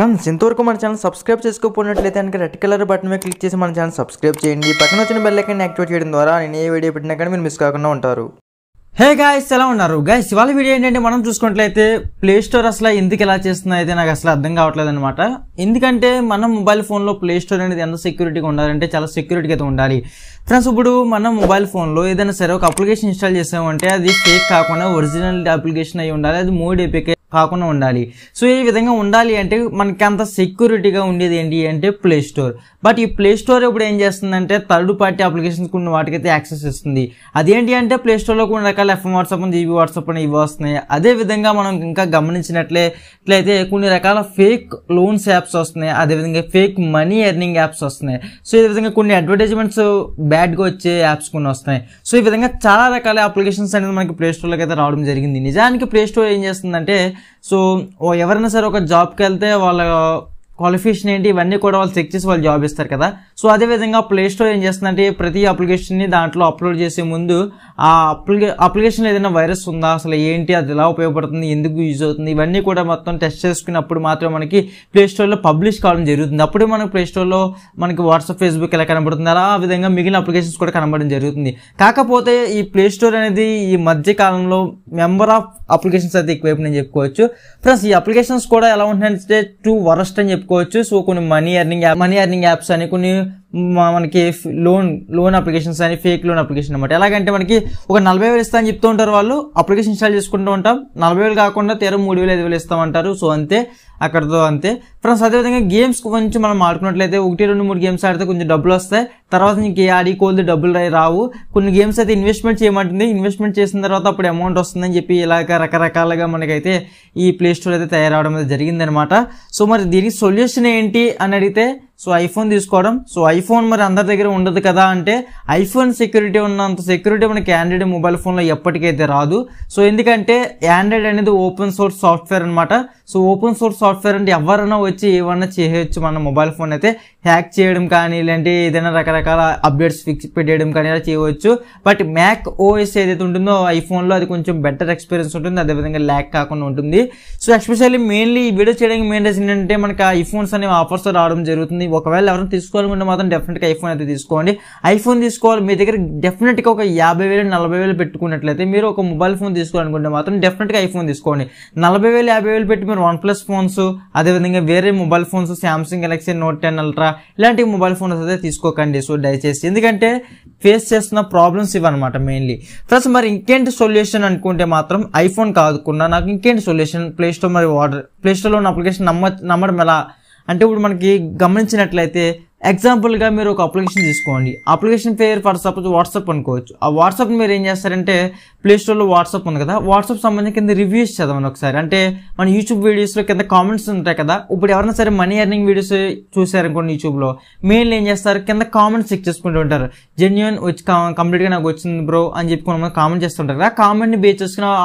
friends ఇంతవరకు మన channel subscribe చేసుకోపోయినట్లయితే కనుక రెడ్ కలర్ బటన్ మీద క్లిక్ చేసి మన ఛానల్ సబ్స్క్రైబ్ చేయండి పక్కన వచ్చిన బెల్ ఐకన్ యాక్టివేట్ చేయడం ద్వారా నేను ఏ వీడియో పెట్టినా కానీ మీరు మిస్ కాకుండా ఉంటారు హే గాయస్ ఎలా ఉన్నారు గాయస్ ఇవాళ వీడియో ఏంటంటే మనం చూసుకున్నట్లయితే ప్లే స్టోర్ అసలు ఎందుకు ఎలా చేస్తుందో అయితే నాకు అసలు అర్థం కావట్లేదు అనమాట ఎందుకంటే మన మొబైల్ ఫోన్లో ప్లే స్టోర్ అనేది ఎంత సెక్యూరిటీగా ఉండాలంటే చాలా సెక్యూరిటీ అయితే ఉండాలి ఫ్రెండ్స్ ఇప్పుడు మన మొబైల్ ఫోన్లో ఏదైనా సరే ఒక అప్లికేషన్ ఇన్స్టాల్ చేసామంటే అది ఫేక్ కాకుండా ఒరిజినల్ అప్లికేషన్ అయి ఉండాలి అది మూడు ఏపీకే కాకుండా ఉండాలి సో ఈ విధంగా ఉండాలి అంటే మనకి అంత సెక్యూరిటీగా ఉండేది ఏంటి అంటే ప్లే స్టోర్ బట్ ఈ ప్లే స్టోర్ ఇప్పుడు ఏం చేస్తుందంటే థర్డ్ పార్టీ అప్లికేషన్స్ కొన్ని వాటికైతే యాక్సెస్ ఇస్తుంది అదేంటి అంటే ప్లే స్టోర్లో కొన్ని రకాల ఎఫ్ఎం వాట్సాప్ అని జీబీ వాట్సాప్ అని ఇవి వస్తున్నాయి అదే విధంగా మనం ఇంకా గమనించినట్లే ఇట్లయితే కొన్ని రకాల ఫేక్ లోన్స్ యాప్స్ వస్తున్నాయి అదేవిధంగా ఫేక్ మనీ ఎర్నింగ్ యాప్స్ వస్తున్నాయి సో ఈ విధంగా కొన్ని అడ్వర్టైజ్మెంట్స్ బ్యాడ్గా వచ్చే యాప్స్ కొన్ని వస్తున్నాయి సో ఈ విధంగా చాలా రకాల అప్లికేషన్స్ అనేది మనకి ప్లే స్టోర్లోకి అయితే రావడం జరిగింది నిజానికి ప్లే స్టోర్ ఏం చేస్తుందంటే సో ఎవరైనా సరే ఒక జాబ్కి వెళ్తే వాళ్ళ క్వాలిఫికేషన్ ఏంటి ఇవన్నీ కూడా వాళ్ళు చెక్ చేసి వాళ్ళు జాబ్ ఇస్తారు కదా సో అదేవిధంగా స్టోర్ ఏం చేస్తుందంటే ప్రతి అప్లికేషన్ని దాంట్లో అప్లోడ్ చేసే ముందు ఆ అప్లికే అప్లికేషన్ ఏదైనా వైరస్ ఉందా అసలు ఏంటి అది ఎలా ఉపయోగపడుతుంది ఎందుకు యూజ్ అవుతుంది ఇవన్నీ కూడా మొత్తం టెస్ట్ చేసుకున్నప్పుడు మాత్రం మనకి ప్లే స్టోర్లో పబ్లిష్ కావడం జరుగుతుంది అప్పుడే మనకు స్టోర్లో మనకి వాట్సాప్ ఫేస్బుక్ ఎలా కనబడుతుంది అలా ఆ విధంగా మిగిలిన అప్లికేషన్స్ కూడా కనబడడం జరుగుతుంది కాకపోతే ఈ ప్లే స్టోర్ అనేది ఈ మధ్య కాలంలో నెంబర్ ఆఫ్ అప్లికేషన్స్ అయితే ఎక్కువైపు నేను చెప్పుకోవచ్చు ఫ్రెండ్స్ ఈ అప్లికేషన్స్ కూడా ఎలా ఉంటాయంటే టూ వరస్ట్ అని చెప్పుకోవచ్చు సో కొన్ని money earning money earning apps అని కొన్ని మనకి లోన్ లోన్ అప్లికేషన్స్ అని ఫేక్ లోన్ అప్లికేషన్ అనమాట ఎలాగంటే మనకి ఒక నలభై వేలు ఇస్తా అని చెప్తూ ఉంటారు వాళ్ళు అప్లికేషన్ ఇన్స్టాల్ చేసుకుంటూ ఉంటాం నలభై వేలు కాకుండా తీరం మూడు వేలు ఐదు వేలు ఇస్తామంటారు సో అంతే అక్కడతో అంతే ఫ్రెండ్స్ అదేవిధంగా గేమ్స్ కొంచెం మనం ఆడుకున్నట్లయితే ఒకటి రెండు మూడు గేమ్స్ ఆడితే కొంచెం డబ్బులు వస్తాయి తర్వాత ఇంకే ఆడి కోల్ది డబ్బులు రావు కొన్ని గేమ్స్ అయితే ఇన్వెస్ట్మెంట్ చేయమంటుంది ఇన్వెస్ట్మెంట్ చేసిన తర్వాత అప్పుడు అమౌంట్ వస్తుందని చెప్పి ఇలాగ రకరకాలుగా మనకైతే ఈ ప్లే స్టోర్ అయితే తయారవడం జరిగిందనమాట సో మరి దీనికి సొల్యూషన్ ఏంటి అని అడిగితే సో ఐఫోన్ తీసుకోవడం సో ఐఫోన్ మరి అందరి దగ్గర ఉండదు కదా అంటే ఐఫోన్ సెక్యూరిటీ ఉన్నంత సెక్యూరిటీ మనకి ఆండ్రాయిడ్ మొబైల్ ఫోన్లో ఎప్పటికైతే రాదు సో ఎందుకంటే ఆండ్రాయిడ్ అనేది ఓపెన్ సోర్స్ సాఫ్ట్వేర్ అనమాట సో ఓపెన్ సోర్స్ సాఫ్ట్వేర్ అంటే ఎవరైనా వచ్చి ఏమన్నా చేయొచ్చు మన మొబైల్ ఫోన్ అయితే హ్యాక్ చేయడం కానీ లేదంటే ఏదైనా రకరకాల అప్డేట్స్ ఫిక్స్ పెట్టేయడం కానీ అలా చేయవచ్చు బట్ మ్యాక్ ఓఎస్ ఏదైతే ఉంటుందో ఐఫోన్లో అది కొంచెం బెటర్ ఎక్స్పీరియన్స్ ఉంటుంది అదేవిధంగా ల్యాక్ కాకుండా ఉంటుంది సో ఎస్పెషల్లీ మెయిన్లీ ఈ వీడియో చేయడానికి మెయిన్ రీజన్ ఏంటంటే మనకి ఐఫోన్స్ అనేవి ఆఫర్స్ రావడం జరుగుతుంది ఒకవేళ ఎవరైనా తీసుకోవాలనుకుంటే మాత్రం డెఫినెట్గా ఐఫోన్ అయితే తీసుకోండి ఐఫోన్ తీసుకోవాలి మీ దగ్గర డెఫినెట్గా ఒక యాభై వేలు నలభై వేలు పెట్టుకున్నట్లయితే మీరు ఒక మొబైల్ ఫోన్ తీసుకోవాలనుకుంటే మాత్రం డెఫినెట్గా ఐఫోన్ తీసుకోండి నలభై వేలు యాభై వేలు పెట్టి మీరు వన్ ప్లస్ ఫోన్స్ అదేవిధంగా వేరే mobile phones Samsung Galaxy Note ten Ultra ఇలాంటి మొబైల్ ఫోన్స్ అయితే తీసుకోకండి సో దయచేసి ఎందుకంటే ఫేస్ చేస్తున్న ప్రాబ్లమ్స్ ఇవన్నమాట మెయిన్లీ ప్లస్ మరి ఇంకేంటి సొల్యూషన్ అనుకుంటే మాత్రం ఐఫోన్ కాదుకున్నా నాకు ఇంకేంటి సొల్యూషన్ స్టోర్ మరి వాటర్ స్టోర్లో ఉన్న అప్లికేషన్ నమ్మ నమ్మడం ఎలా అంటే ఇప్పుడు మనకి గమనించినట్లయితే ఎగ్జాంపుల్గా మీరు ఒక అప్లికేషన్ తీసుకోండి అప్లికేషన్ పేరు ఫర్ సపోజ్ వాట్సాప్ అనుకోవచ్చు ఆ వాట్సాప్ని మీరు ఏం చేస్తారంటే ప్లేస్టోర్లో వాట్సాప్ ఉంది కదా వాట్సాప్ సంబంధించి కింద రివ్యూస్ చదవండి ఒకసారి అంటే మన యూట్యూబ్ వీడియోస్లో కింద కామెంట్స్ ఉంటాయి కదా ఇప్పుడు ఎవరైనా సరే మనీ ఎర్నింగ్ వీడియోస్ చూసారనుకోండి యూట్యూబ్లో మెయిన్లు ఏం చేస్తారు కింద కామెంట్స్ చెక్ చేసుకుంటూ ఉంటారు జెన్యున్ వచ్చి కంప్లీట్గా నాకు వచ్చింది బ్రో అని చెప్పి కొంతమంది కామెంట్ చేస్తుంటారు కదా కామెంట్ని బేస్ ఆ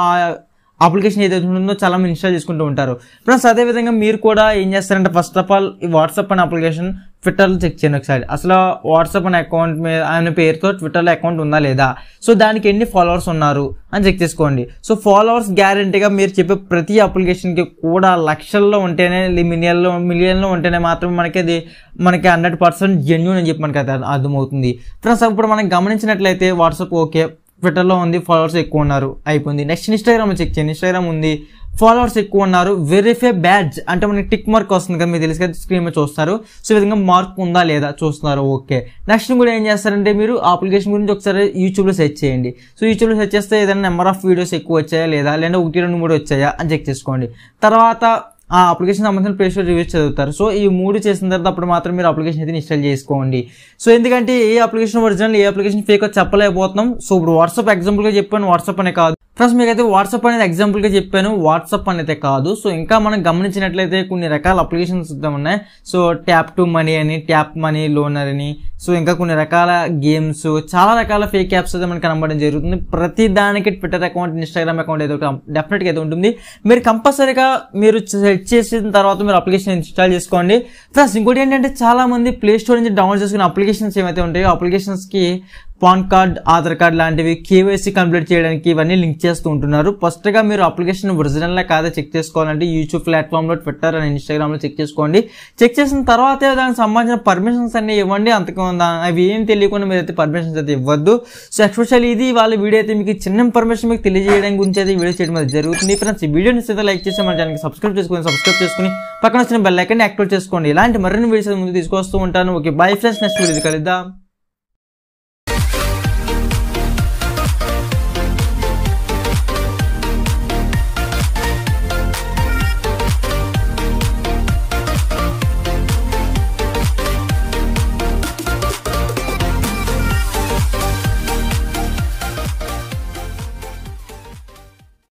అప్లికేషన్ ఏదైతే ఉంటుందో చాలా మంది ఇన్స్టాల్ చేసుకుంటూ ఉంటారు ప్లస్ అదేవిధంగా మీరు కూడా ఏం చేస్తారంటే ఫస్ట్ ఆఫ్ ఆల్ ఈ వాట్సాప్ అనే అప్లికేషన్ ట్విట్టర్లో చెక్ చేయండి ఒకసారి అసలు వాట్సాప్ అనే అకౌంట్ మీద ఆయన పేరుతో ట్విట్టర్లో అకౌంట్ ఉందా లేదా సో దానికి ఎన్ని ఫాలోవర్స్ ఉన్నారు అని చెక్ చేసుకోండి సో ఫాలోవర్స్ గ్యారంటీగా మీరు చెప్పే ప్రతి అప్లికేషన్కి కూడా లక్షల్లో ఉంటేనే మిలియన్లో మిలియన్లో ఉంటేనే మాత్రం మనకి అది మనకి హండ్రెడ్ పర్సెంట్ జెన్యున్ అని చెప్పి మనకి అర్థమవుతుంది ఫ్రెండ్స్ ఇప్పుడు మనం గమనించినట్లయితే వాట్సాప్ ఓకే ట్విట్టర్లో ఉంది ఫాలోవర్స్ ఎక్కువ ఉన్నారు అయిపోయింది నెక్స్ట్ ఇన్స్టాగ్రామ్ చెక్ చేయండి ఇన్స్టాగ్రామ్ ఉంది ఫాలోవర్స్ ఎక్కువ ఉన్నారు వెరిఫై బ్యాడ్జ్ అంటే మనకి టిక్ మార్క్ వస్తుంది కదా మీకు తెలుసు కదా స్క్రీన్ మీద చూస్తారు సో ఈ విధంగా మార్క్ ఉందా లేదా చూస్తున్నారు ఓకే నెక్స్ట్ కూడా ఏం చేస్తారంటే మీరు అప్లికేషన్ గురించి ఒకసారి యూట్యూబ్లో సెర్చ్ చేయండి సో యూట్యూబ్లో సెర్చ్ చేస్తే ఏదైనా నెంబర్ ఆఫ్ వీడియోస్ ఎక్కువ వచ్చాయా లేదా లేదా ఒకటి రెండు మూడు వచ్చాయా అని చెక్ చేసుకోండి తర్వాత ఆ అప్లికేషన్ సంబంధించిన ప్లేస్టోర్ రివ్యూస్ చదువుతారు సో ఈ మూడు చేసిన తర్వాత అప్పుడు మాత్రం మీరు అప్లికేషన్ అయితే ఇన్స్టాల్ చేసుకోండి సో ఎందుకంటే ఏ అప్లికేషన్ ఒరిజినల్ ఏ అప్లికేషన్ ఫేక్ చెప్పలేకపోతున్నాం సో ఇప్పుడు వాట్సాప్ ఎగ్జాంపుల్గా చెప్పాను వాట్సాప్ అనే కాదు ఫస్ట్ అయితే వాట్సాప్ అనేది ఎగ్జాంపుల్గా చెప్పాను వాట్సాప్ అనేది కాదు సో ఇంకా మనం గమనించినట్లయితే కొన్ని రకాల అప్లికేషన్స్ ఉన్నాయి సో ట్యాప్ టు మనీ అని ట్యాప్ మనీ లోనర్ అని సో ఇంకా కొన్ని రకాల గేమ్స్ చాలా రకాల ఫేక్ యాప్స్ అయితే మనకి కనబడడం జరుగుతుంది ప్రతి దానికి ట్విట్టర్ అకౌంట్ ఇన్స్టాగ్రామ్ అకౌంట్ ఏదో డెఫినెట్గా అయితే ఉంటుంది మీరు కంపల్సరీగా మీరు సెట్ చేసిన తర్వాత మీరు అప్లికేషన్ ఇన్స్టాల్ చేసుకోండి ప్లస్ ఇంకోటి ఏంటంటే చాలామంది ప్లే స్టోర్ నుంచి డౌన్లోడ్ చేసుకున్న అప్లికేషన్స్ ఏమైతే ఉంటాయో అప్లికేషన్స్కి పాన్ కార్డ్ ఆధార్ కార్డ్ లాంటివి కేవైసీ కంప్లీట్ చేయడానికి ఇవన్నీ లింక్ చేస్తూ ఉంటున్నారు ఫస్ట్గా మీరు అప్లికేషన్ ఒరిజినల్లా కాదా చెక్ చేసుకోవాలంటే యూట్యూబ్ ప్లాట్ఫామ్లో ట్విట్టర్ అండ్ ఇన్స్టాగ్రామ్లో చెక్ చేసుకోండి చెక్ చేసిన తర్వాతే దానికి సంబంధించిన పర్మిషన్స్ అన్ని ఇవ్వండి అంతకు అవి ఏం తెలియకుండా మీరు అయితే పర్మిషన్స్ అయితే ఇవ్వద్దు సో ఎక్స్పెషల్లీ ఇది వాళ్ళ వీడియో అయితే మీకు చిన్న పర్మిషన్ మీకు తెలియజేయడం గురించి అయితే వీడియో చేయడం జరుగుతుంది ఫ్రెండ్స్ ఈ వీడియోని అయితే లైక్ చేసి మన ఛానల్కి సబ్స్క్రైబ్ చేసుకొని సబ్స్క్రైబ్ చేసుకుని పక్కన వచ్చిన బెల్ ఐకన్ యాక్టివేట్ చేసుకోండి ఇలాంటి మరిన్ని వీడియోస్ ముందు తీసుకొస్తూ ఉంటాను okay bye friends next video కలుద్దాం